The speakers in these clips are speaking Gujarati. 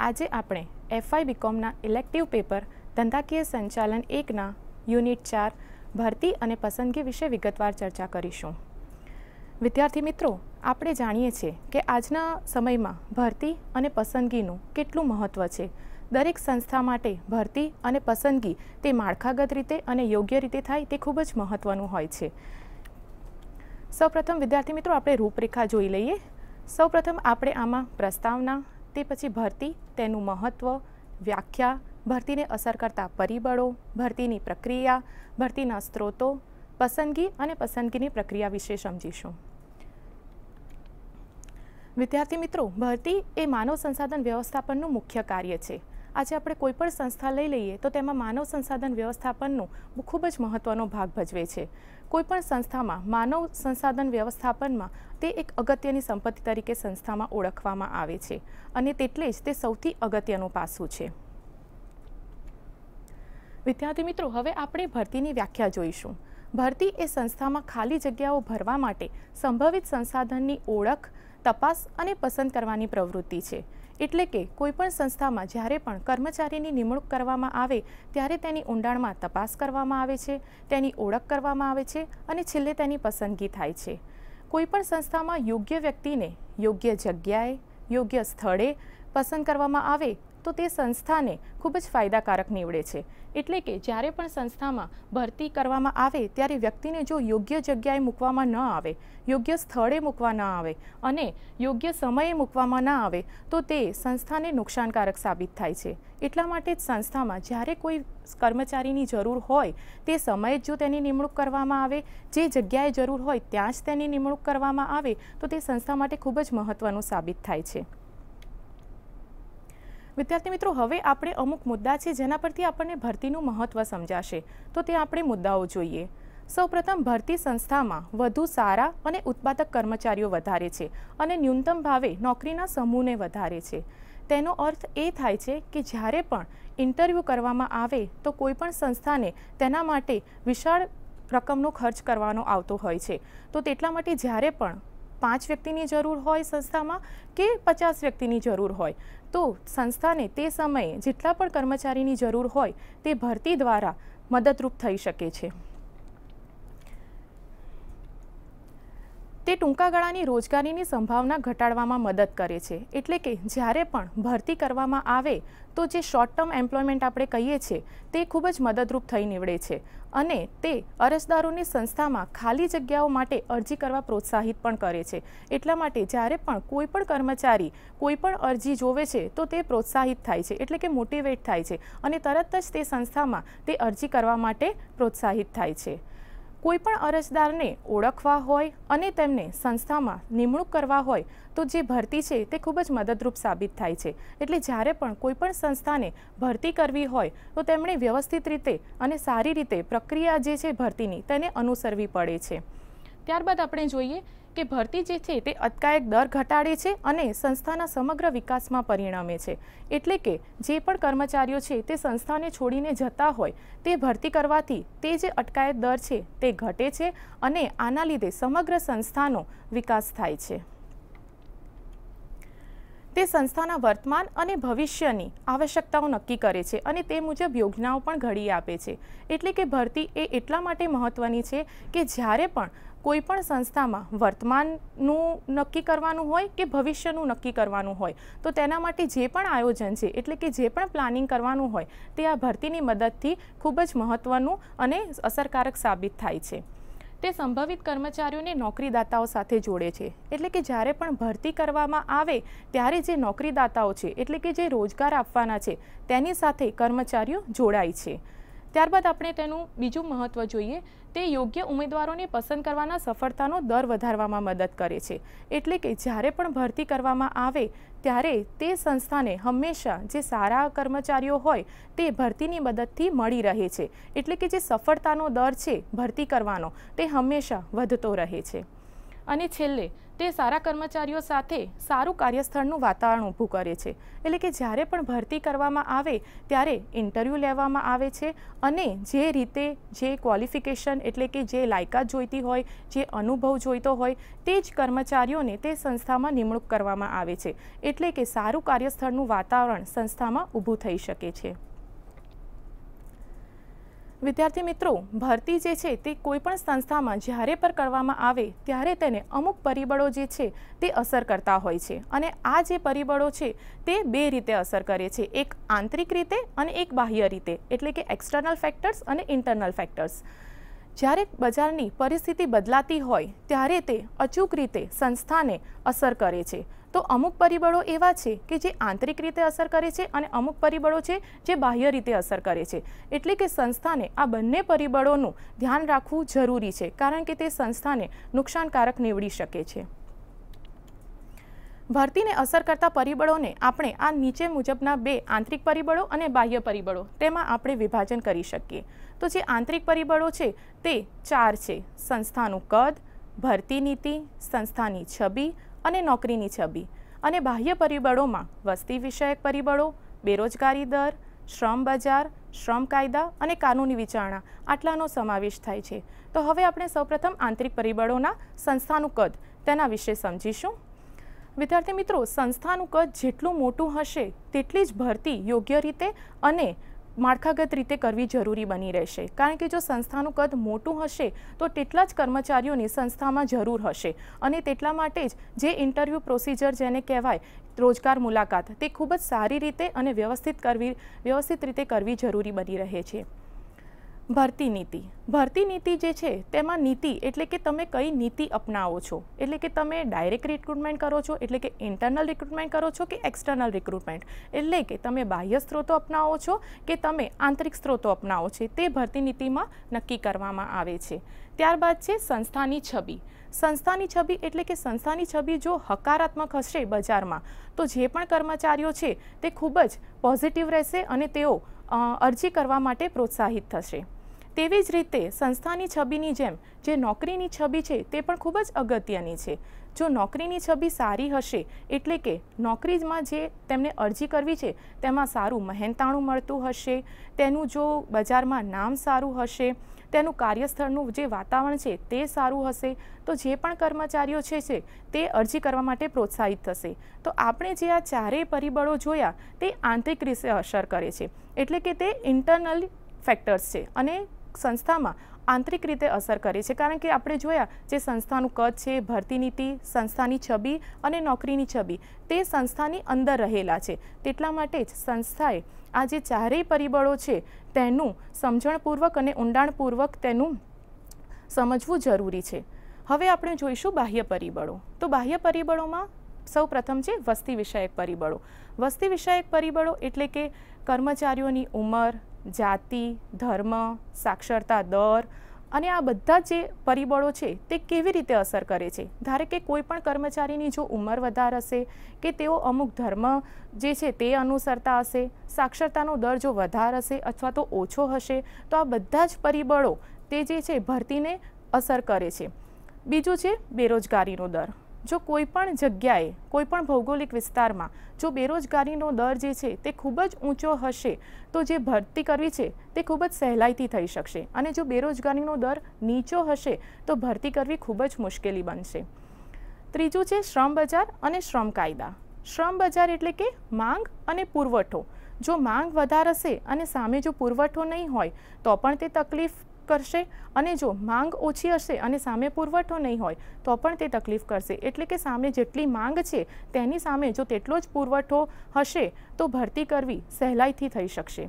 આજે આપણે એફઆઈ બીકોમના ઇલેક્ટિવ પેપર ધંધાકીય સંચાલન એકના યુનિટ ચાર ભરતી અને પસંદગી વિશે વિગતવાર ચર્ચા કરીશું વિદ્યાર્થી મિત્રો આપણે જાણીએ છીએ કે આજના સમયમાં ભરતી અને પસંદગીનું કેટલું મહત્ત્વ છે દરેક સંસ્થા માટે ભરતી અને પસંદગી તે માળખાગત રીતે અને યોગ્ય રીતે થાય તે ખૂબ જ મહત્ત્વનું હોય છે સૌપ્રથમ વિદ્યાર્થી મિત્રો આપણે રૂપરેખા જોઈ લઈએ સૌપ્રથમ આપણે આમાં પ્રસ્તાવના તે પછી ભરતી તેનું મહત્ત્વ વ્યાખ્યા ભરતીને અસર કરતા પરિબળો ભરતીની પ્રક્રિયા ભરતીના સ્ત્રોતો પસંદગી અને પસંદગીની પ્રક્રિયા વિશે સમજીશું વિદ્યાર્થી મિત્રો ભરતી એ માનવ સંસાધન વ્યવસ્થાપનનું મુખ્ય કાર્ય છે આજે આપણે કોઈપણ સંસ્થા લઈ લઈએ તો તેમાં માનવ સંસાધન વ્યવસ્થાપનનો ખૂબ જ મહત્ત્વનો ભાગ ભજવે છે કોઈપણ સંસ્થામાં માનવ સંસાધન વ્યવસ્થાપનમાં તે એક અગત્યની સંપત્તિ તરીકે સંસ્થામાં ઓળખવામાં આવે છે અને તેટલે જ તે સૌથી અગત્યનું પાસું છે વિદ્યાર્થી મિત્રો હવે આપણે ભરતીની વ્યાખ્યા જોઈશું ભરતી એ સંસ્થામાં ખાલી જગ્યાઓ ભરવા માટે સંભવિત સંસાધનની ઓળખ તપાસ અને પસંદ કરવાની પ્રવૃત્તિ છે એટલે કે કોઈપણ સંસ્થામાં જ્યારે પણ કર્મચારીની નિમણૂક કરવામાં આવે ત્યારે તેની ઊંડાણમાં તપાસ કરવામાં આવે છે તેની ઓળખ કરવામાં આવે છે અને છેલ્લે તેની પસંદગી થાય છે કોઈપણ સંસ્થામાં યોગ્ય વ્યક્તિને યોગ્ય જગ્યાએ યોગ્ય સ્થળે પસંદ કરવામાં આવે તો તે સંસ્થાને ખૂબ જ ફાયદાકારક નીવડે છે એટલે કે જ્યારે પણ સંસ્થામાં ભરતી કરવામાં આવે ત્યારે વ્યક્તિને જો યોગ્ય જગ્યાએ મૂકવામાં ન આવે યોગ્ય સ્થળે મૂકવા ન આવે અને યોગ્ય સમયે મૂકવામાં ન આવે તો તે સંસ્થાને નુકસાનકારક સાબિત થાય છે એટલા માટે જ સંસ્થામાં જ્યારે કોઈ કર્મચારીની જરૂર હોય તે સમયે જ જો તેની નિમણૂક કરવામાં આવે જે જગ્યાએ જરૂર હોય ત્યાં જ તેની નિમણૂક કરવામાં આવે તો તે સંસ્થા માટે ખૂબ જ મહત્ત્વનું સાબિત થાય છે વિદ્યાર્થી મિત્રો હવે આપણે અમુક મુદ્દા છે જેના પરથી આપણને ભરતીનું મહત્ત્વ સમજાશે તો તે આપણે મુદ્દાઓ જોઈએ સૌપ્રથમ ભરતી સંસ્થામાં વધુ સારા અને ઉત્પાદક કર્મચારીઓ વધારે છે અને ન્યૂનતમ ભાવે નોકરીના સમૂહને વધારે છે તેનો અર્થ એ થાય છે કે જ્યારે પણ ઇન્ટરવ્યૂ કરવામાં આવે તો કોઈપણ સંસ્થાને તેના માટે વિશાળ રકમનો ખર્ચ કરવાનો આવતો હોય છે તો તેટલા માટે જ્યારે પણ પાંચ વ્યક્તિની જરૂર હોય સંસ્થામાં કે પચાસ વ્યક્તિની જરૂર હોય તો સંસ્થાને તે સમયે જેટલા પણ કર્મચારીની જરૂર હોય તે ભરતી દ્વારા મદદરૂપ થઈ શકે છે તે ટૂંકા ગાળાની રોજગારીની સંભાવના ઘટાડવામાં મદદ કરે છે એટલે કે જ્યારે પણ ભરતી કરવામાં આવે તો જે શોર્ટ ટર્મ એમ્પ્લોયમેન્ટ આપણે કહીએ છીએ તે ખૂબ જ મદદરૂપ થઈ નીવડે છે અને તે અરજદારોની સંસ્થામાં ખાલી જગ્યાઓ માટે અરજી કરવા પ્રોત્સાહિત પણ કરે છે એટલા માટે જ્યારે પણ કોઈ પણ કર્મચારી કોઈ પણ અરજી જોવે છે તો તે પ્રોત્સાહિત થાય છે એટલે કે મોટિવેટ થાય છે અને તરત જ તે સંસ્થામાં તે અરજી કરવા માટે પ્રોત્સાહિત થાય છે કોઈપણ અરજદારને ઓળખવા હોય અને તેમને સંસ્થામાં નિમણૂક કરવા હોય તો જે ભરતી છે તે ખૂબ જ મદદરૂપ સાબિત થાય છે એટલે જ્યારે પણ કોઈપણ સંસ્થાને ભરતી કરવી હોય તો તેમણે વ્યવસ્થિત રીતે અને સારી રીતે પ્રક્રિયા જે છે ભરતીની તેને અનુસરવી પડે છે ત્યારબાદ આપણે જોઈએ કે ભરતી જે છે તે અટકાયત દર ઘટાડે છે અને સંસ્થાના સમગ્ર વિકાસમાં પરિણમે છે એટલે કે જે પણ કર્મચારીઓ છે તે સંસ્થાને છોડીને જતા હોય તે ભરતી કરવાથી તે જે અટકાયત દર છે તે ઘટે છે અને આના લીધે સમગ્ર સંસ્થાનો વિકાસ થાય છે તે સંસ્થાના વર્તમાન અને ભવિષ્યની આવશ્યકતાઓ નક્કી કરે છે અને તે મુજબ યોજનાઓ પણ ઘડી આપે છે એટલે કે ભરતી એ એટલા માટે મહત્ત્વની છે કે જ્યારે પણ કોઈપણ સંસ્થામાં વર્તમાનનું નક્કી કરવાનું હોય કે ભવિષ્યનું નક્કી કરવાનું હોય તો તેના માટે જે પણ આયોજન છે એટલે કે જે પણ પ્લાનિંગ કરવાનું હોય તે આ ભરતીની મદદથી ખૂબ જ મહત્ત્વનું અને અસરકારક સાબિત થાય છે તે સંભવિત કર્મચારીઓને નોકરીદાતાઓ સાથે જોડે છે એટલે કે જ્યારે પણ ભરતી કરવામાં આવે ત્યારે જે નોકરીદાતાઓ છે એટલે કે જે રોજગાર આપવાના છે તેની સાથે કર્મચારીઓ જોડાય છે ત્યારબાદ આપણે તેનું બીજું મહત્ત્વ જોઈએ તે યોગ્ય ઉમેદવારોને પસંદ કરવાના સફળતાનો દર વધારવામાં મદદ કરે છે એટલે કે જ્યારે પણ ભરતી કરવામાં આવે ત્યારે તે સંસ્થાને હંમેશા જે સારા કર્મચારીઓ હોય તે ભરતીની મદદથી મળી રહે છે એટલે કે જે સફળતાનો દર છે ભરતી કરવાનો તે હંમેશા વધતો રહે છે અને છેલ્લે તે સારા કર્મચારીઓ સાથે સારું કાર્યસ્થળનું વાતાવરણ ઊભું કરે છે એટલે કે જ્યારે પણ ભરતી કરવામાં આવે ત્યારે ઇન્ટરવ્યૂ લેવામાં આવે છે અને જે રીતે જે ક્વોલિફિકેશન એટલે કે જે લાયકાત જોઈતી હોય જે અનુભવ જોઈતો હોય તે જ કર્મચારીઓને તે સંસ્થામાં નિમણૂક કરવામાં આવે છે એટલે કે સારું કાર્યસ્થળનું વાતાવરણ સંસ્થામાં ઊભું થઈ શકે છે વિદ્યાર્થી મિત્રો ભરતી જે છે તે કોઈપણ સંસ્થામાં જ્યારે પણ કરવામાં આવે ત્યારે તેને અમુક પરિબળો જે છે તે અસર કરતા હોય છે અને આ જે પરિબળો છે તે બે રીતે અસર કરે છે એક આંતરિક રીતે અને એક બાહ્ય રીતે એટલે કે એક્સટર્નલ ફેક્ટર્સ અને ઇન્ટરનલ ફેક્ટર્સ જ્યારે બજારની પરિસ્થિતિ બદલાતી હોય ત્યારે તે અચૂક રીતે સંસ્થાને અસર કરે છે તો અમુક પરિબળો એવા છે કે જે આંતરિક રીતે અસર કરે છે અને અમુક પરિબળો છે જે બાહ્ય રીતે અસર કરે છે એટલે કે સંસ્થાને આ બંને પરિબળોનું ધ્યાન રાખવું જરૂરી છે કારણ કે તે સંસ્થાને નુકસાનકારક નીવડી શકે છે ભરતીને અસર કરતા પરિબળોને આપણે આ નીચે મુજબના બે આંતરિક પરિબળો અને બાહ્ય પરિબળો તેમાં આપણે વિભાજન કરી શકીએ તો જે આંતરિક પરિબળો છે તે ચાર છે સંસ્થાનું કદ ભરતી નીતિ સંસ્થાની છબી અને નોકરીની છબી અને બાહ્ય પરિબળોમાં વસ્તી વિષયક પરિબળો બેરોજગારી દર શ્રમ બજાર શ્રમ કાયદા અને કાનૂની વિચારણા આટલાનો સમાવેશ થાય છે તો હવે આપણે સૌપ્રથમ આંતરિક પરિબળોના સંસ્થાનું કદ તેના વિશે સમજીશું વિદ્યાર્થી મિત્રો સંસ્થાનું કદ જેટલું મોટું હશે તેટલી જ ભરતી યોગ્ય રીતે અને માળખાગત રીતે કરવી જરૂરી બની રહેશે કારણ કે જો સંસ્થાનું કદ મોટું હશે તો તેટલા જ કર્મચારીઓને સંસ્થામાં જરૂર હશે અને તેટલા માટે જ જે ઇન્ટરવ્યૂ પ્રોસિજર જેને કહેવાય રોજગાર મુલાકાત તે ખૂબ જ સારી રીતે અને વ્યવસ્થિત કરવી વ્યવસ્થિત રીતે કરવી જરૂરી બની રહે છે ભરતી નીતિ ભરતી નીતિ જે છે તેમાં નીતિ એટલે કે તમે કઈ નીતિ અપનાવો છો એટલે કે તમે ડાયરેક્ટ રિક્રુટમેન્ટ કરો છો એટલે કે ઇન્ટરનલ રિક્રુટમેન્ટ કરો છો કે એક્સટર્નલ રિક્રુટમેન્ટ એટલે કે તમે બાહ્ય સ્ત્રોતો અપનાવો છો કે તમે આંતરિક સ્ત્રોતો અપનાવો છે તે ભરતી નીતિમાં નક્કી કરવામાં આવે છે ત્યારબાદ છે સંસ્થાની છબી સંસ્થાની છબી એટલે કે સંસ્થાની છબી જો હકારાત્મક હશે બજારમાં તો જે પણ કર્મચારીઓ છે તે ખૂબ જ પોઝિટિવ રહેશે અને તેઓ અરજી કરવા માટે પ્રોત્સાહિત થશે તેવી જ રીતે સંસ્થાની છબીની જેમ જે નોકરીની છબી છે તે પણ ખૂબ જ અગત્યની છે જો નોકરીની છબી સારી હશે એટલે કે નોકરીમાં જે તેમણે અરજી કરવી છે તેમાં સારું મહેનતાણું મળતું હશે તેનું જો બજારમાં નામ સારું હશે તેનું કાર્યસ્થળનું જે વાતાવરણ છે તે સારું હશે તો જે પણ કર્મચારીઓ છે તે અરજી કરવા માટે પ્રોત્સાહિત થશે તો આપણે જે આ ચારેય પરિબળો જોયા તે આંતરિક રીતે અસર કરે છે એટલે કે તે ઇન્ટરનલ ફેક્ટર્સ છે અને સંસ્થામાં આંતરિક રીતે અસર કરે છે કારણ કે આપણે જોયા જે સંસ્થાનું કદ છે ભરતી નીતિ સંસ્થાની છબી અને નોકરીની છબી તે સંસ્થાની અંદર રહેલા છે તેટલા માટે જ સંસ્થાએ આ જે ચારેય પરિબળો છે તેનું સમજણપૂર્વક અને ઊંડાણપૂર્વક તેનું સમજવું જરૂરી છે હવે આપણે જોઈશું બાહ્ય પરિબળો તો બાહ્ય પરિબળોમાં સૌ પ્રથમ છે વસ્તી વિષયક પરિબળો વસ્તી વિષયક પરિબળો એટલે કે કર્મચારીઓની ઉંમર જાતિ ધર્મ સાક્ષરતા દર અને આ બધા જે પરિબળો છે તે કેવી રીતે અસર કરે છે ધારે કે કોઈ પણ કર્મચારીની જો ઉંમર વધારે હશે કે તેઓ અમુક ધર્મ જે છે તે અનુસરતા હશે સાક્ષરતાનો દર જો વધારે હશે અથવા તો ઓછો હશે તો આ બધા જ પરિબળો તે જે છે ભરતીને અસર કરે છે બીજું છે બેરોજગારીનો દર જો કોઈ પણ જગ્યાએ કોઈ પણ ભૌગોલિક વિસ્તારમાં જો બેરોજગારીનો દર જે છે તે ખૂબ જ ઊંચો હશે તો જે ભરતી કરવી છે તે ખૂબ જ સહેલાઈથી થઈ શકશે અને જો બેરોજગારીનો દર નીચો હશે તો ભરતી કરવી ખૂબ જ મુશ્કેલી બનશે ત્રીજું છે શ્રમ બજાર અને શ્રમ કાયદા શ્રમ બજાર એટલે કે માંગ અને પુરવઠો જો માંગ વધારે હશે અને સામે જો પુરવઠો નહીં હોય તો પણ તે તકલીફ કરશે અને જો માંગ ઓછી હશે અને સામે પુરવઠો નહીં હોય તો પણ તે તકલીફ કરશે એટલે કે સામે જેટલી માંગ છે તેની સામે જો તેટલો જ પુરવઠો હશે તો ભરતી કરવી સહેલાઈથી થઈ શકશે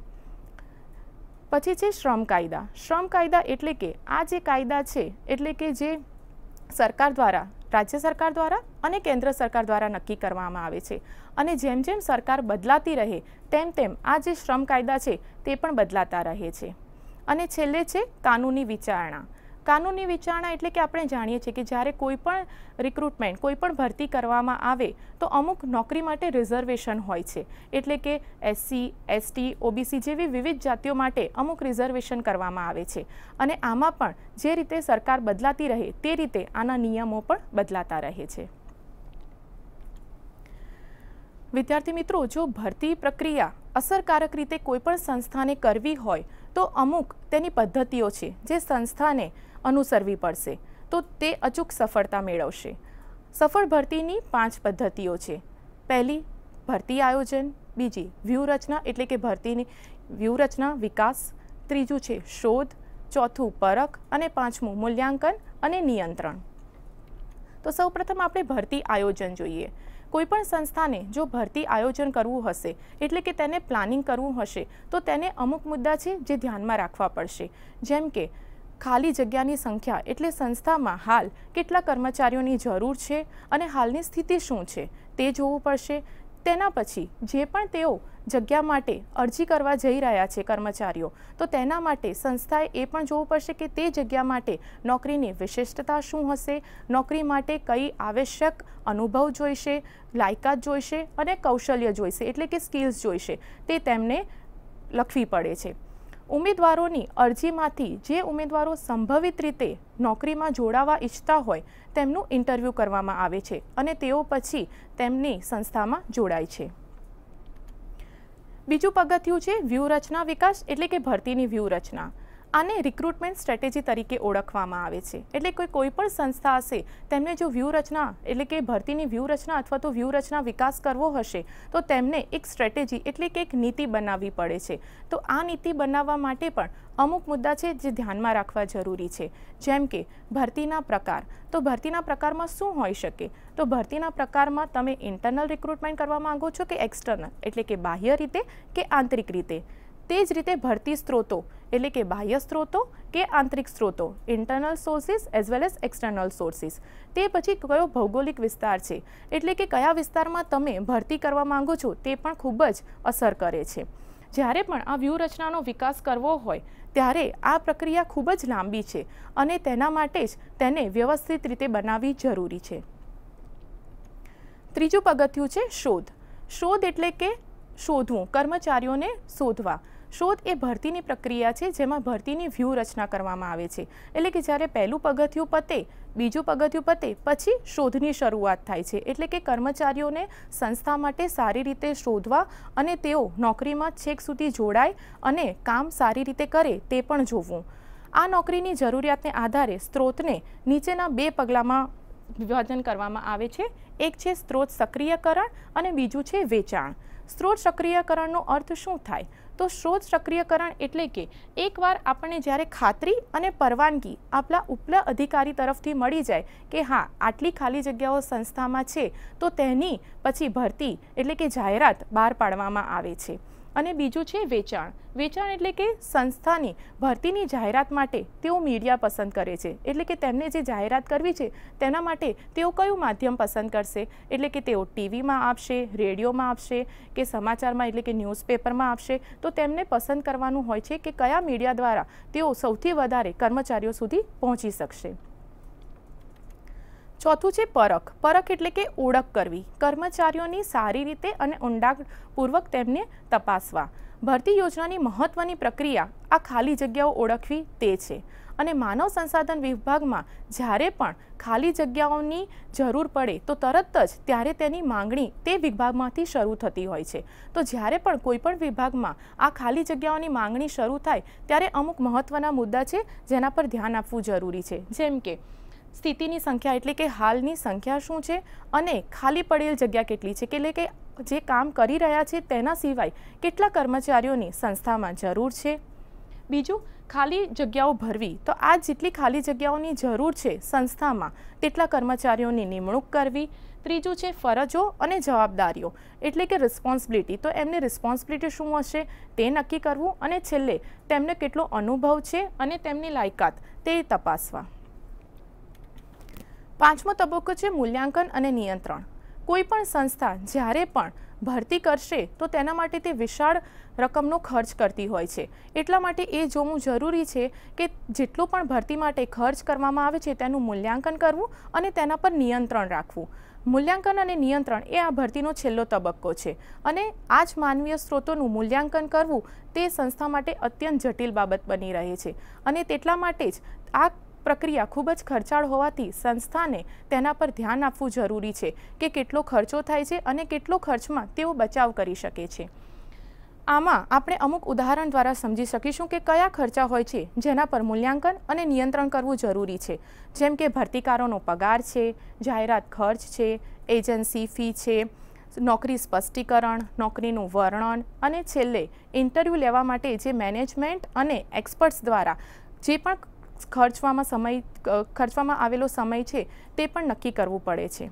પછી છે શ્રમ કાયદા શ્રમ કાયદા એટલે કે આ જે કાયદા છે એટલે કે જે સરકાર દ્વારા રાજ્ય સરકાર દ્વારા અને કેન્દ્ર સરકાર દ્વારા નક્કી કરવામાં આવે છે અને જેમ જેમ સરકાર બદલાતી રહે તેમ તેમ આ જે શ્રમ કાયદા છે તે પણ બદલાતા રહે છે અને છેલ્લે છે કાનૂની વિચારણા કાનૂની વિચારણા એટલે કે આપણે જાણીએ છીએ કે જ્યારે કોઈ પણ રિક્રુટમેન્ટ કોઈ પણ ભરતી કરવામાં આવે તો અમુક નોકરી માટે રિઝર્વેશન હોય છે એટલે કે એસસી એસટી ઓબીસી જેવી વિવિધ જાતિઓ માટે અમુક રિઝર્વેશન કરવામાં આવે છે અને આમાં પણ જે રીતે સરકાર બદલાતી રહે તે રીતે આના નિયમો પણ બદલાતા રહે છે વિદ્યાર્થી મિત્રો જો ભરતી પ્રક્રિયા અસરકારક રીતે કોઈપણ સંસ્થાને કરવી હોય તો અમુક તેની પદ્ધતિઓ છે જે સંસ્થાને અનુસરવી પડશે તો તે અચૂક સફળતા મેળવશે સફળ ભરતીની પાંચ પદ્ધતિઓ છે પહેલી ભરતી આયોજન બીજી વ્યૂહરચના એટલે કે ભરતીની વ્યૂહરચના વિકાસ ત્રીજું છે શોધ ચોથું પરખ અને પાંચમું મૂલ્યાંકન અને નિયંત્રણ તો સૌપ્રથમ આપણે ભરતી આયોજન જોઈએ કોઈપણ સંસ્થાને જો ભરતી આયોજન કરવું હશે એટલે કે તેને પ્લાનિંગ કરવું હશે તો તેને અમુક મુદ્દા છે જે ધ્યાનમાં રાખવા પડશે જેમ કે ખાલી જગ્યાની સંખ્યા એટલે સંસ્થામાં હાલ કેટલા કર્મચારીઓની જરૂર છે અને હાલની સ્થિતિ શું છે તે જોવું પડશે તેના પછી જે પણ તેઓ જગ્યા માટે અરજી કરવા જઈ રહ્યા છે કર્મચારીઓ તો તેના માટે સંસ્થાએ એ પણ જોવું પડશે કે તે જગ્યા માટે નોકરીની વિશેષતા શું હશે નોકરી માટે કઈ આવશ્યક અનુભવ જોઈશે લાયકાત જોઈશે અને કૌશલ્ય જોઈશે એટલે કે સ્કિલ્સ જોઈશે તે તેમણે લખવી પડે છે ઉમેદવારોની અરજીમાંથી જે ઉમેદવારો સંભવિત રીતે નોકરીમાં જોડાવા ઈચ્છતા હોય તેમનું ઇન્ટરવ્યૂ કરવામાં આવે છે અને તેઓ પછી તેમની સંસ્થામાં જોડાય છે બીજું પગથિયું છે વ્યૂહરચના વિકાસ એટલે કે ભરતીની વ્યૂહરચના આને રિક્રુટમેન્ટ સ્ટ્રેટેજી તરીકે ઓળખવામાં આવે છે એટલે કોઈ કોઈપણ સંસ્થા હશે તેમને જો વ્યૂહરચના એટલે કે ભરતીની વ્યૂહરચના અથવા તો વ્યૂહરચના વિકાસ કરવો હશે તો તેમને એક સ્ટ્રેટેજી એટલે કે એક નીતિ બનાવવી પડે છે તો આ નીતિ બનાવવા માટે પણ અમુક મુદ્દા છે જે ધ્યાનમાં રાખવા જરૂરી છે જેમ કે ભરતીના પ્રકાર તો ભરતીના પ્રકારમાં શું હોઈ શકે તો ભરતીના પ્રકારમાં તમે ઇન્ટરનલ રિક્રુટમેન્ટ કરવા માગો છો કે એક્સટર્નલ એટલે કે બાહ્ય રીતે કે આંતરિક રીતે તે જ રીતે ભરતી સ્ત્રોતો એટલે કે બાહ્ય સ્ત્રોતો કે આંતરિક સ્ત્રોતો internal sources as well as external sources તે પછી કયો ભૌગોલિક વિસ્તાર છે એટલે કે કયા વિસ્તારમાં તમે ભરતી કરવા માંગો છો તે પણ ખૂબ જ અસર કરે છે જ્યારે પણ આ વ્યૂહરચનાનો વિકાસ કરવો હોય ત્યારે આ પ્રક્રિયા ખૂબ જ લાંબી છે અને તેના માટે જ તેને વ્યવસ્થિત રીતે બનાવવી જરૂરી છે ત્રીજું પગથિયું છે શોધ શોધ એટલે કે શોધવું કર્મચારીઓને શોધવા શોધ એ ભરતીની પ્રક્રિયા છે જેમાં ભરતીની વ્યૂહરચના કરવામાં આવે છે એટલે કે જ્યારે પહેલું પગથિયું પતે બીજું પગથિયું પતે પછી શોધની શરૂઆત થાય છે એટલે કે કર્મચારીઓને સંસ્થા માટે સારી રીતે શોધવા અને તેઓ નોકરીમાં છેક સુધી જોડાય અને કામ સારી રીતે કરે તે પણ જોવું આ નોકરીની જરૂરિયાતને આધારે સ્ત્રોતને નીચેના બે પગલામાં વિભાજન કરવામાં આવે છે એક છે સ્ત્રોત સક્રિયકરણ અને બીજું છે વેચાણ સ્ત્રોત સક્રિયકરણનો અર્થ શું થાય તો સ્ત્રોત સક્રિયકરણ એટલે કે એકવાર આપણને જ્યારે ખાતરી અને પરવાનગી આપણા ઉપલા અધિકારી તરફથી મળી જાય કે હા આટલી ખાલી જગ્યાઓ સંસ્થામાં છે તો તેની પછી ભરતી એટલે કે જાહેરાત બહાર પાડવામાં આવે છે અને બીજો છે વેચાણ વેચાણ એટલે કે સંસ્થાની ભરતીની જાહેરાત માટે તેઓ મીડિયા પસંદ કરે છે એટલે કે તેમણે જે જાહેરાત કરી છે તેના માટે તેઓ કયું માધ્યમ પસંદ કરશે એટલે કે તેઓ ટીવીમાં આવશે રેડિયોમાં આવશે કે સમાચારમાં એટલે કે ન્યૂઝપેપરમાં આવશે તો તેમણે પસંદ કરવાનું હોય છે કે કયા મીડિયા દ્વારા તેઓ સૌથી વધારે કર્મચારીઓ સુધી પહોંચી શકે ચોથું છે પરખ પરખ એટલે કે ઓળખ કરવી કર્મચારીઓની સારી રીતે અને ઊંડાણપૂર્વક તેમને તપાસવા ભરતી યોજનાની મહત્ત્વની પ્રક્રિયા આ ખાલી જગ્યાઓ ઓળખવી તે છે અને માનવ સંસાધન વિભાગમાં જ્યારે પણ ખાલી જગ્યાઓની જરૂર પડે તો તરત જ ત્યારે તેની માંગણી તે વિભાગમાંથી શરૂ થતી હોય છે તો જ્યારે પણ કોઈપણ વિભાગમાં આ ખાલી જગ્યાઓની માંગણી શરૂ થાય ત્યારે અમુક મહત્ત્વના મુદ્દા છે જેના પર ધ્યાન આપવું જરૂરી છે જેમ કે સ્થિતિની સંખ્યા એટલે કે હાલની સંખ્યા શું છે અને ખાલી પડેલ જગ્યા કેટલી છે એટલે કે જે કામ કરી રહ્યા છે તેના સિવાય કેટલા કર્મચારીઓની સંસ્થામાં જરૂર છે બીજું ખાલી જગ્યાઓ ભરવી તો આ જેટલી ખાલી જગ્યાઓની જરૂર છે સંસ્થામાં તેટલા કર્મચારીઓની નિમણૂક કરવી ત્રીજું છે ફરજો અને જવાબદારીઓ એટલે કે રિસ્પોન્સિબિલિટી તો એમની રિસ્પોન્સિબિલિટી શું હશે તે નક્કી કરવું અને છેલ્લે તેમને કેટલો અનુભવ છે અને તેમની લાયકાત તે તપાસવા પાંચમો તબક્કો છે મૂલ્યાંકન અને નિયંત્રણ કોઈપણ સંસ્થા જ્યારે પણ ભરતી કરશે તો તેના માટે તે વિશાળ રકમનો ખર્ચ કરતી હોય છે એટલા માટે એ જોવું જરૂરી છે કે જેટલું પણ ભરતી માટે ખર્ચ કરવામાં આવે છે તેનું મૂલ્યાંકન કરવું અને તેના પર નિયંત્રણ રાખવું મૂલ્યાંકન અને નિયંત્રણ એ આ ભરતીનો છેલ્લો તબક્કો છે અને આ જ માનવીય સ્ત્રોતોનું મૂલ્યાંકન કરવું તે સંસ્થા માટે અત્યંત જટિલ બાબત બની રહે છે અને તેટલા માટે જ આ પ્રક્રિયા ખૂબ જ ખર્ચાળ હોવાથી સંસ્થાને તેના પર ધ્યાન આપવું જરૂરી છે કે કેટલો ખર્ચો થાય છે અને કેટલો ખર્ચમાં તેઓ બચાવ કરી શકે છે આમાં આપણે અમુક ઉદાહરણ દ્વારા સમજી શકીશું કે કયા ખર્ચા હોય છે જેના પર મૂલ્યાંકન અને નિયંત્રણ કરવું જરૂરી છે જેમ કે ભરતીકારોનો પગાર છે જાહેરાત ખર્ચ છે એજન્સી ફી છે નોકરી સ્પષ્ટીકરણ નોકરીનું વર્ણન અને છેલ્લે ઇન્ટરવ્યૂ લેવા માટે જે મેનેજમેન્ટ અને એક્સપર્ટ્સ દ્વારા જે પણ ખર્ચવામાં સમય ખર્ચવામાં આવેલો સમય છે તે પણ નક્કી કરવું પડે છે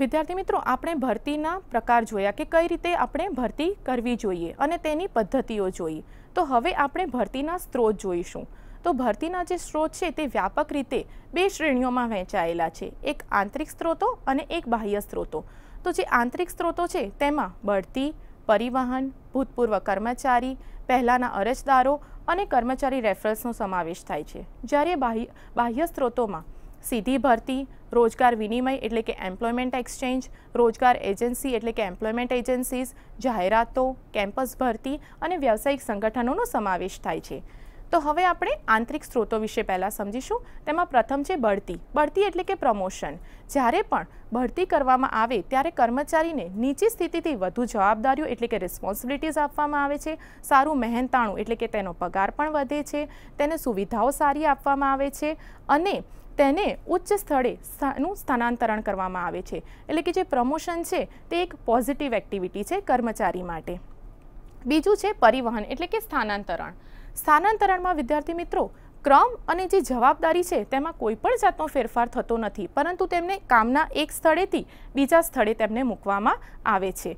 વિદ્યાર્થી મિત્રો આપણે ભરતીના પ્રકાર જોયા કે કઈ રીતે આપણે ભરતી કરવી જોઈએ અને તેની પદ્ધતિઓ જોઈ તો હવે આપણે ભરતીના સ્ત્રોત જોઈશું તો ભરતીના જે સ્ત્રોત છે તે વ્યાપક રીતે બે શ્રેણીઓમાં વહેંચાયેલા છે એક આંતરિક સ્ત્રોતો અને એક બાહ્ય સ્ત્રોતો તો જે આંતરિક સ્ત્રોતો છે તેમાં બઢતી પરિવહન ભૂતપૂર્વ કર્મચારી પહેલાંના અરજદારો અને કર્મચારી રેફરલ્સનો સમાવેશ થાય છે જ્યારે બાહ્ય બાહ્ય સ્ત્રોતોમાં સીધી ભરતી રોજગાર વિનિમય એટલે કે એમ્પ્લોયમેન્ટ એક્સચેન્જ રોજગાર એજન્સી એટલે કે એમ્પ્લોયમેન્ટ એજન્સીઝ જાહેરાતો કેમ્પસ ભરતી અને વ્યાવસાયિક સંગઠનોનો સમાવેશ થાય છે તો હવે આપણે આંતરિક સ્ત્રોતો વિશે પહેલાં સમજીશું તેમાં પ્રથમ છે બઢતી બઢતી એટલે કે પ્રમોશન જ્યારે પણ ભરતી કરવામાં આવે ત્યારે કર્મચારીને નીચી સ્થિતિથી વધુ જવાબદારીઓ એટલે કે રિસ્પોન્સિબિલિટીઝ આપવામાં આવે છે સારું મહેનતાણું એટલે કે તેનો પગાર પણ વધે છે તેને સુવિધાઓ સારી આપવામાં આવે છે અને તેને ઉચ્ચ સ્થળે નું સ્થાનાંતરણ કરવામાં આવે છે એટલે કે જે પ્રમોશન છે તે એક પોઝિટિવ એક્ટિવિટી છે કર્મચારી માટે બીજું છે પરિવહન એટલે કે સ્થાનાંતરણ સ્થાનાંતરણમાં વિદ્યાર્થી મિત્રો ક્રમ અને જે જવાબદારી છે તેમાં કોઈ પણ જાતનો ફેરફાર થતો નથી પરંતુ તેમને કામના એક સ્થળેથી બીજા સ્થળે તેમને મૂકવામાં આવે છે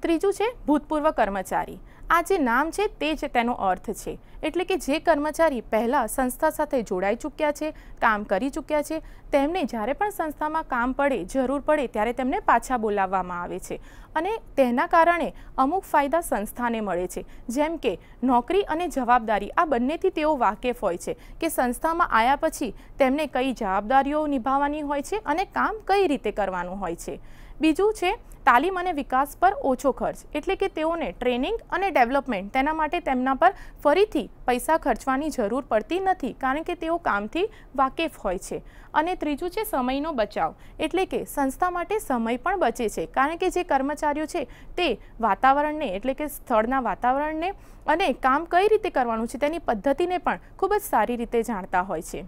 ત્રીજું છે ભૂતપૂર્વ કર્મચારી આ જે નામ છે તે જ તેનો અર્થ છે એટલે કે જે કર્મચારી પહેલાં સંસ્થા સાથે જોડાઈ ચૂક્યા છે કામ કરી ચૂક્યા છે તેમને જ્યારે પણ સંસ્થામાં કામ પડે જરૂર પડે ત્યારે તેમને પાછા બોલાવવામાં આવે છે અને તેના કારણે અમુક ફાયદા સંસ્થાને મળે છે જેમ કે નોકરી અને જવાબદારી આ બંનેથી તેઓ વાકેફ હોય છે કે સંસ્થામાં આવ્યા પછી તેમને કઈ જવાબદારીઓ નિભાવવાની હોય છે અને કામ કઈ રીતે કરવાનું હોય છે બીજું છે તાલીમ અને વિકાસ પર ઓછો ખર્ચ એટલે કે તેઓને ટ્રેનિંગ અને ડેવલપમેન્ટ તેના માટે તેમના પર ફરીથી પૈસા ખર્ચવાની જરૂર પડતી નથી કારણ કે તેઓ કામથી વાકેફ હોય છે અને ત્રીજું છે સમયનો બચાવ એટલે કે સંસ્થા માટે સમય પણ બચે છે કારણ કે જે કર્મચારીઓ છે તે વાતાવરણને એટલે કે સ્થળના વાતાવરણને અને કામ કઈ રીતે કરવાનું છે તેની પદ્ધતિને પણ ખૂબ જ સારી રીતે જાણતા હોય છે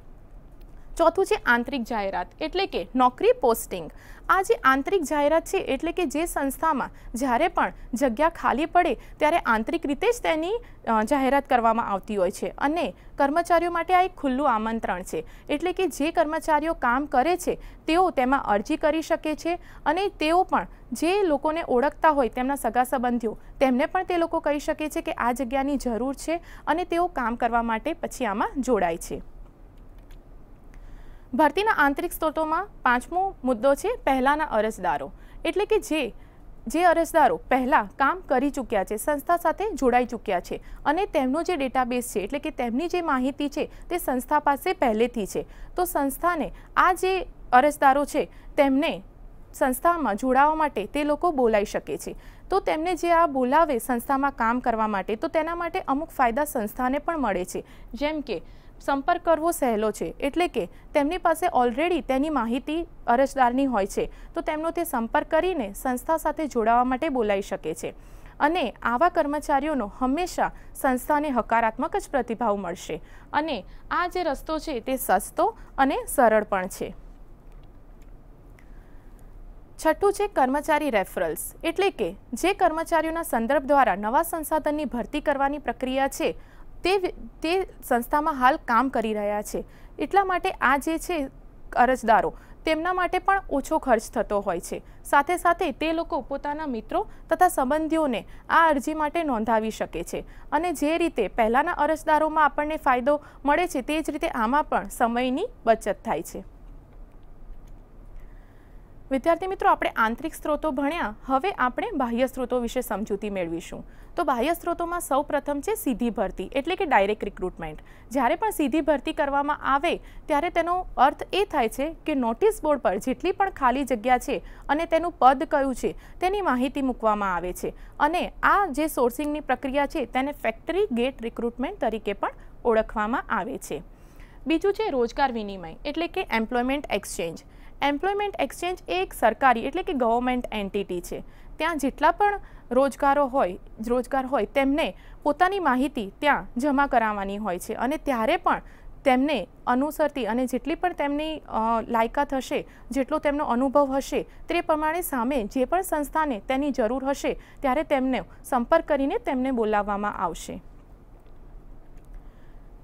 ચોથું છે આંતરિક જાહેરાત એટલે કે નોકરી પોસ્ટિંગ આ જે આંતરિક જાહેરાત છે એટલે કે જે સંસ્થામાં જ્યારે પણ જગ્યા ખાલી પડે ત્યારે આંતરિક રીતે જ તેની જાહેરાત કરવામાં આવતી હોય છે અને કર્મચારીઓ માટે આ એક ખુલ્લું આમંત્રણ છે એટલે કે જે કર્મચારીઓ કામ કરે છે તેઓ તેમાં અરજી કરી શકે છે અને તેઓ પણ જે લોકોને ઓળખતા હોય તેમના સગા સંબંધીઓ તેમને પણ તે લોકો કહી શકે છે કે આ જગ્યાની જરૂર છે અને તેઓ કામ કરવા માટે પછી આમાં જોડાય છે ભરતીના આંતરિક સ્ત્રોતોમાં પાંચમો મુદ્દો છે પહેલાંના અરજદારો એટલે કે જે જે અરજદારો પહેલાં કામ કરી ચૂક્યા છે સંસ્થા સાથે જોડાઈ ચૂક્યા છે અને તેમનો જે ડેટાબેઝ છે એટલે કે તેમની જે માહિતી છે તે સંસ્થા પાસે પહેલેથી છે તો સંસ્થાને આ જે અરજદારો છે તેમને સંસ્થામાં જોડાવા માટે તે લોકો બોલાઈ શકે છે તો તેમને જે આ બોલાવે સંસ્થામાં કામ કરવા માટે તો તેના માટે અમુક ફાયદા સંસ્થાને પણ મળે છે જેમ કે સંપર્ક કરવો સહેલો છે એટલે કે તેમની પાસે ઓલરેડી તેની માહિતી અરજદારની હોય છે તો તેમનો તે સંપર્ક કરીને સંસ્થા સાથે જોડાવા માટે બોલાવી શકે છે અને આવા કર્મચારીઓનો હંમેશા સંસ્થાને હકારાત્મક જ પ્રતિભાવ મળશે અને આ જે રસ્તો છે તે સસ્તો અને સરળ પણ છે છઠ્ઠું છે કર્મચારી રેફરલ્સ એટલે કે જે કર્મચારીઓના સંદર્ભ દ્વારા નવા સંસાધનની ભરતી કરવાની પ્રક્રિયા છે તે તે સંસ્થામાં હાલ કામ કરી રહ્યા છે એટલા માટે આ જે છે અરજદારો તેમના માટે પણ ઓછો ખર્ચ થતો હોય છે સાથે સાથે તે લોકો પોતાના મિત્રો તથા સંબંધીઓને આ અરજી માટે નોંધાવી શકે છે અને જે રીતે પહેલાંના અરજદારોમાં આપણને ફાયદો મળે છે તે જ રીતે આમાં પણ સમયની બચત થાય છે વિદ્યાર્થી મિત્રો આપણે આંતરિક સ્ત્રોતો ભણ્યા હવે આપણે બાહ્ય સ્ત્રોતો વિશે સમજૂતી મેળવીશું તો બાહ્ય સ્ત્રોતોમાં સૌ પ્રથમ છે સીધી ભરતી એટલે કે ડાયરેક્ટ રિક્રુટમેન્ટ જ્યારે પણ સીધી ભરતી કરવામાં આવે ત્યારે તેનો અર્થ એ થાય છે કે નોટિસ બોર્ડ પર જેટલી પણ ખાલી જગ્યા છે અને તેનું પદ કયું છે તેની માહિતી મૂકવામાં આવે છે અને આ જે સોર્સિંગની પ્રક્રિયા છે તેને ફેક્ટરી ગેટ રિક્રુટમેન્ટ તરીકે પણ ઓળખવામાં આવે છે બીજું છે રોજગાર વિનિમય એટલે કે એમ્પ્લોયમેન્ટ એક્સચેન્જ એમ્પ્લોયમેન્ટ એક્સચેન્જ એ એક સરકારી એટલે કે ગવર્મેન્ટ એન્ટિટી છે ત્યાં જેટલા પણ રોજગારો હોય રોજગાર હોય તેમને પોતાની માહિતી ત્યાં જમા કરાવવાની હોય છે અને ત્યારે પણ તેમને અનુસરતી અને જેટલી પણ તેમની લાયકાત હશે જેટલો તેમનો અનુભવ હશે તે પ્રમાણે સામે જે પણ સંસ્થાને તેની જરૂર હશે ત્યારે તેમને સંપર્ક કરીને તેમને બોલાવવામાં આવશે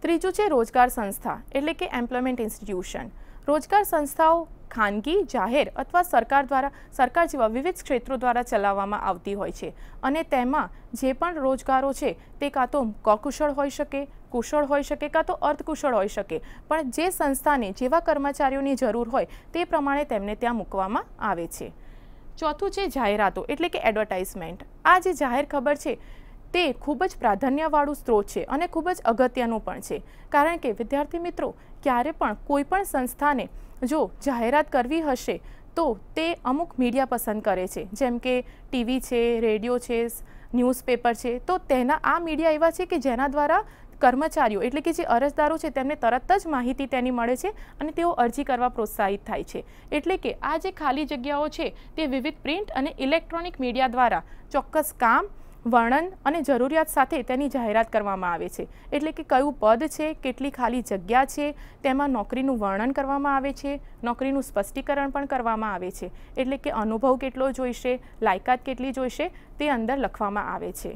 ત્રીજું છે રોજગાર સંસ્થા એટલે કે એમ્પ્લોયમેન્ટ ઇન્સ્ટિટ્યુશન રોજગાર સંસ્થાઓ ખાનગી જાહેર અથવા સરકાર દ્વારા સરકાર જેવા વિવિધ ક્ષેત્રો દ્વારા ચલાવવામાં આવતી હોય છે અને તેમાં જે પણ રોજગારો છે તે કાં તો કકુશળ હોઈ શકે કુશળ હોઈ શકે કાં તો અર્ધકુશળ હોઈ શકે પણ જે સંસ્થાને જેવા કર્મચારીઓની જરૂર હોય તે પ્રમાણે તેમને ત્યાં મૂકવામાં આવે છે ચોથું છે જાહેરાતો એટલે કે એડવર્ટાઇઝમેન્ટ આ જે જાહેર ખબર છે તે ખૂબ જ પ્રાધાન્યવાળું સ્ત્રોત છે અને ખૂબ જ અગત્યનું પણ છે કારણ કે વિદ્યાર્થી મિત્રો ક્યારે પણ કોઈ પણ સંસ્થાને જો જાહેરાત કરવી હશે તો તે અમુક મીડિયા પસંદ કરે છે જેમ કે ટીવી છે રેડિયો છે ન્યૂઝપેપર છે તો તેના આ મીડિયા એવા છે કે જેના દ્વારા કર્મચારીઓ એટલે કે જે અરજદારો છે તેમને તરત જ માહિતી તેની મળે છે અને તેઓ અરજી કરવા પ્રોત્સાહિત થાય છે એટલે કે આ જે ખાલી જગ્યાઓ છે તે વિવિધ પ્રિન્ટ અને ઇલેક્ટ્રોનિક મીડિયા દ્વારા ચોક્કસ કામ વર્ણન અને જરૂરિયાત સાથે તેની જાહેરાત કરવામાં આવે છે એટલે કે કયું પદ છે કેટલી ખાલી જગ્યા છે તેમાં નોકરીનું વર્ણન કરવામાં આવે છે નોકરીનું સ્પષ્ટીકરણ પણ કરવામાં આવે છે એટલે કે અનુભવ કેટલો જોઈશે લાયકાત કેટલી જોઈશે તે અંદર લખવામાં આવે છે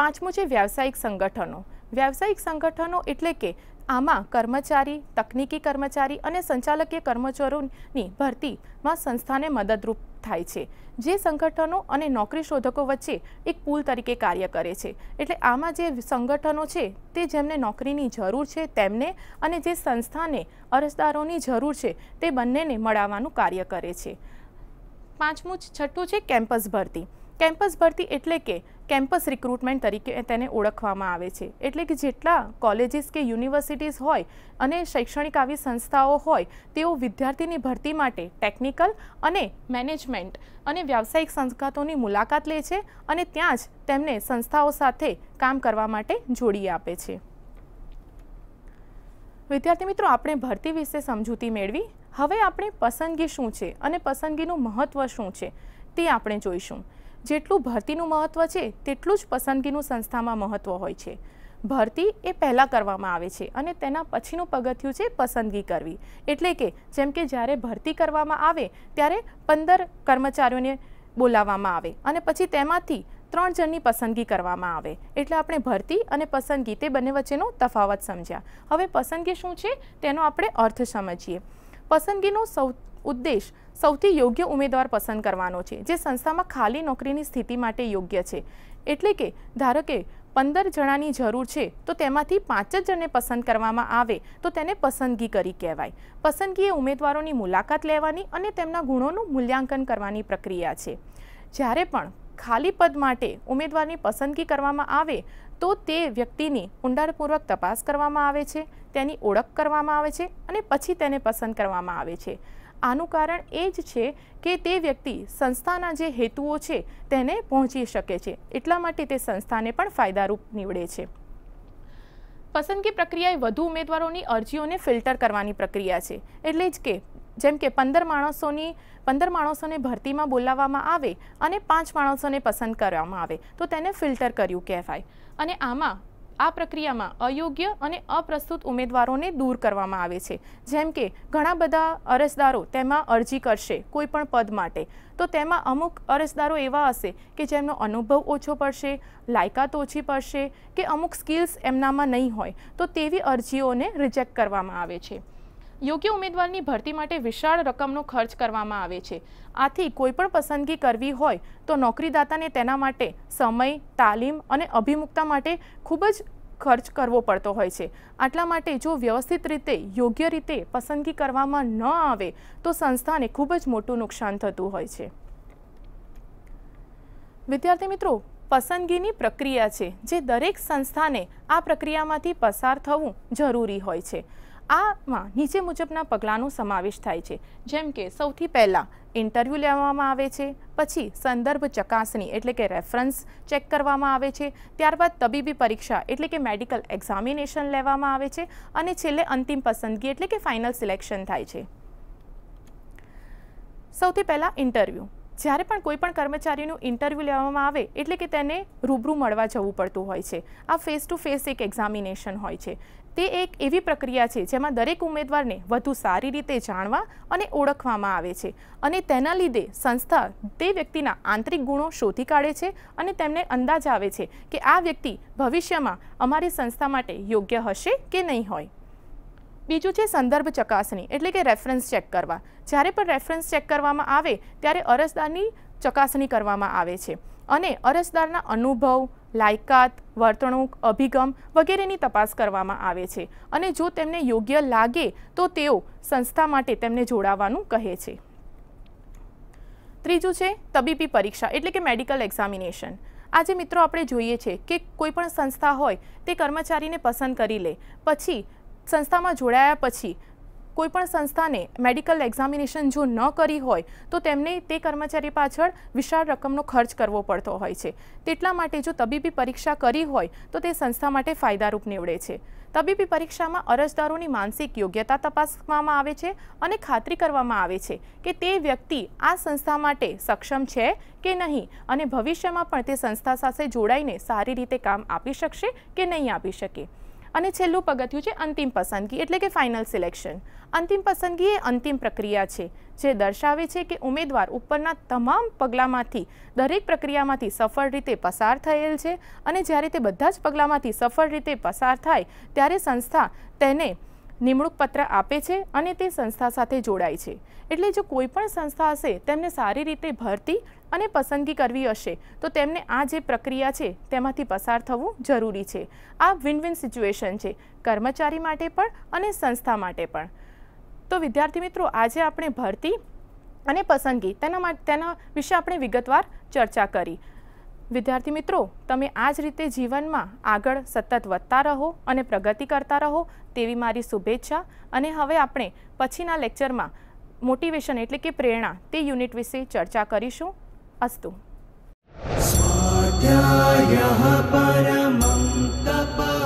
પાંચમું છે વ્યાવસાયિક સંગઠનો વ્યાવસાયિક સંગઠનો એટલે કે આમાં કર્મચારી તકનિકી કર્મચારી અને સંચાલકીય કર્મચારોની ભરતીમાં સંસ્થાને મદદરૂપ થાય છે જે સંગઠનો અને નોકરી શોધકો વચ્ચે એક પુલ તરીકે કાર્ય કરે છે એટલે આમાં જે સંગઠનો છે તે જેમને નોકરીની જરૂર છે તેમને અને જે સંસ્થાને અરજદારોની જરૂર છે તે બંનેને મળાવવાનું કાર્ય કરે છે પાંચમું છઠ્ઠું છે કેમ્પસ ભરતી કેમ્પસ ભરતી એટલે કે કેમ્પસ રિક્રુટમેન્ટ તરીકે તેને ઓળખવામાં આવે છે એટલે કે જેટલા કોલેજીસ કે યુનિવર્સિટીઝ હોય અને શૈક્ષણિક આવી સંસ્થાઓ હોય તેઓ વિદ્યાર્થીની ભરતી માટે ટેકનિકલ અને મેનેજમેન્ટ અને વ્યાવસાયિક સંસ્થાતોની મુલાકાત લે છે અને ત્યાં જ તેમને સંસ્થાઓ સાથે કામ કરવા માટે જોડી આપે છે વિદ્યાર્થી મિત્રો આપણે ભરતી વિશે સમજૂતી મેળવી હવે આપણે પસંદગી શું છે અને પસંદગીનું મહત્ત્વ શું છે તે આપણે જોઈશું જેટલું ભરતીનું મહત્ત્વ છે તેટલું જ પસંદગીનું સંસ્થામાં મહત્ત્વ હોય છે ભરતી એ પહેલાં કરવામાં આવે છે અને તેના પછીનું પગથિયું છે પસંદગી કરવી એટલે કે જેમ કે જ્યારે ભરતી કરવામાં આવે ત્યારે પંદર કર્મચારીઓને બોલાવવામાં આવે અને પછી તેમાંથી ત્રણ જણની પસંદગી કરવામાં આવે એટલે આપણે ભરતી અને પસંદગી તે બંને વચ્ચેનો તફાવત સમજ્યા હવે પસંદગી શું છે તેનો આપણે અર્થ સમજીએ પસંદગીનો સૌ ઉદ્દેશ સૌથી યોગ્ય ઉમેદવાર પસંદ કરવાનો છે જે સંસ્થામાં ખાલી નોકરીની સ્થિતિ માટે યોગ્ય છે એટલે કે ધારો કે પંદર જણાની જરૂર છે તો તેમાંથી પાંચ જ જણને પસંદ કરવામાં આવે તો તેને પસંદગી કરી કહેવાય પસંદગી એ ઉમેદવારોની મુલાકાત લેવાની અને તેમના ગુણોનું મૂલ્યાંકન કરવાની પ્રક્રિયા છે જ્યારે પણ ખાલી પદ માટે ઉમેદવારની પસંદગી કરવામાં આવે તો તે વ્યક્તિની ઊંડાણપૂર્વક તપાસ કરવામાં આવે છે તેની ઓળખ કરવામાં આવે છે અને પછી તેને પસંદ કરવામાં આવે છે આનું કારણ એ જ છે કે તે વ્યક્તિ સંસ્થાના જે હેતુઓ છે તેને પહોંચી શકે છે એટલા માટે તે સંસ્થાને પણ ફાયદારૂપ નીવડે છે પસંદગી પ્રક્રિયા એ વધુ ઉમેદવારોની અરજીઓને ફિલ્ટર કરવાની પ્રક્રિયા છે એટલે જ કે જેમ કે પંદર માણસોની પંદર માણસોને ભરતીમાં બોલાવવામાં આવે અને પાંચ માણસોને પસંદ કરવામાં આવે તો તેને ફિલ્ટર કર્યું કહેવાય અને આમાં આ પ્રક્રિયામાં અયોગ્ય અને અપ્રસ્તુત ઉમેદવારોને દૂર કરવામાં આવે છે જેમ કે ઘણા બધા અરજદારો તેમાં અરજી કરશે કોઈપણ પદ માટે તો તેમાં અમુક અરજદારો એવા હશે કે જેમનો અનુભવ ઓછો પડશે લાયકાત ઓછી પડશે કે અમુક સ્કિલ્સ એમનામાં નહીં હોય તો તેવી અરજીઓને રિજેક્ટ કરવામાં આવે છે યોગ્ય ઉમેદવારની ભરતી માટે વિશાળ રકમનો ખર્ચ કરવામાં આવે છે આથી કોઈપણ પસંદગી કરવી હોય તો નોકરીદાતાને તેના માટે સમય તાલીમ અને અભિમુખતા માટે ખૂબ જ ખર્ચ કરવો પડતો હોય છે આટલા માટે જો વ્યવસ્થિત રીતે યોગ્ય રીતે પસંદગી કરવામાં ન આવે તો સંસ્થાને ખૂબ જ મોટું નુકસાન થતું હોય છે વિદ્યાર્થી મિત્રો પસંદગીની પ્રક્રિયા છે જે દરેક સંસ્થાને આ પ્રક્રિયામાંથી પસાર થવું જરૂરી હોય છે આમાં નીચે મુજબના પગલાંનો સમાવેશ થાય છે જેમ કે સૌથી પહેલાં ઇન્ટરવ્યૂ લેવામાં આવે છે પછી સંદર્ભ ચકાસણી એટલે કે રેફરન્સ ચેક કરવામાં આવે છે ત્યારબાદ તબીબી પરીક્ષા એટલે કે મેડિકલ એક્ઝામિનેશન લેવામાં આવે છે અને છેલ્લે અંતિમ પસંદગી એટલે કે ફાઇનલ સિલેક્શન થાય છે સૌથી પહેલાં ઇન્ટરવ્યૂ જ્યારે પણ કોઈપણ કર્મચારીનું ઇન્ટરવ્યૂ લેવામાં આવે એટલે કે તેને રૂબરૂ મળવા જવું પડતું હોય છે આ ફેસ ટુ ફેસ એક એક્ઝામિનેશન હોય છે તે એક એવી પ્રક્રિયા છે જેમાં દરેક ઉમેદવારને વધુ સારી રીતે જાણવા અને ઓળખવામાં આવે છે અને તેના લીધે સંસ્થા તે વ્યક્તિના આંતરિક ગુણો શોધી કાઢે છે અને તેમને અંદાજ આવે છે કે આ વ્યક્તિ ભવિષ્યમાં અમારી સંસ્થા માટે યોગ્ય હશે કે નહીં હોય બીજું છે સંદર્ભ ચકાસણી એટલે કે રેફરન્સ ચેક કરવા જ્યારે પણ રેફરન્સ ચેક કરવામાં આવે ત્યારે અરજદારની ચકાસણી કરવામાં આવે છે અને અરજદારના અનુભવ લાયકાત વર્તણૂક અભિગમ વગેરેની તપાસ કરવામાં આવે છે અને જો તેમને યોગ્ય લાગે તો તેઓ સંસ્થા માટે તેમને જોડાવાનું કહે છે ત્રીજું છે તબીબી પરીક્ષા એટલે કે મેડિકલ એક્ઝામિનેશન આજે મિત્રો આપણે જોઈએ છે કે કોઈ પણ સંસ્થા હોય તે કર્મચારીને પસંદ કરી લે પછી સંસ્થામાં જોડાયા પછી કોઈ પણ સંસ્થાને મેડિકલ એક્ઝામિનેશન જો ન કરી હોય તો તેમને તે કર્મચારી પાછળ વિશાળ રકમનો ખર્ચ કરવો પડતો હોય છે તેટલા માટે જો તબીબી પરીક્ષા કરી હોય તો તે સંસ્થા માટે ફાયદારૂપ નીવડે છે તબીબી પરીક્ષામાં અરજદારોની માનસિક યોગ્યતા તપાસવામાં આવે છે અને ખાતરી કરવામાં આવે છે કે તે વ્યક્તિ આ સંસ્થા માટે સક્ષમ છે કે નહીં અને ભવિષ્યમાં પણ તે સંસ્થા સાથે જોડાઈને સારી રીતે કામ આપી શકશે કે નહીં આપી શકે અને છેલ્લું પગથિયું છે અંતિમ પસંદગી એટલે કે ફાઇનલ સિલેક્શન અંતિમ પસંદગી એ અંતિમ પ્રક્રિયા છે જે દર્શાવે છે કે ઉમેદવાર ઉપરના તમામ પગલામાંથી દરેક પ્રક્રિયામાંથી સફળ રીતે પસાર થયેલ છે અને જ્યારે તે બધા જ પગલામાંથી સફળ રીતે પસાર થાય ત્યારે સંસ્થા તેને નિમણૂક પત્ર આપે છે અને તે સંસ્થા સાથે જોડાય છે એટલે જો કોઈ પણ સંસ્થા હશે તેમને સારી રીતે ભરતી અને પસંદગી કરવી હશે તો તેમને આ જે પ્રક્રિયા છે તેમાંથી પસાર થવું જરૂરી છે આ વિન વિન સિચ્યુએશન છે કર્મચારી માટે પણ અને સંસ્થા માટે પણ તો વિદ્યાર્થી મિત્રો આજે આપણે ભરતી અને પસંદગી તેના માટે તેના વિશે આપણે વિગતવાર ચર્ચા કરી વિદ્યાર્થી મિત્રો તમે આ જ રીતે જીવનમાં આગળ સતત વધતા રહો અને પ્રગતિ કરતા રહો તેવી મારી શુભેચ્છા અને હવે આપણે પછીના લેક્ચરમાં મોટિવેશન એટલે કે પ્રેરણા તે યુનિટ વિશે ચર્ચા કરીશું અસ્તુ સ્વાધ્યાય પરમં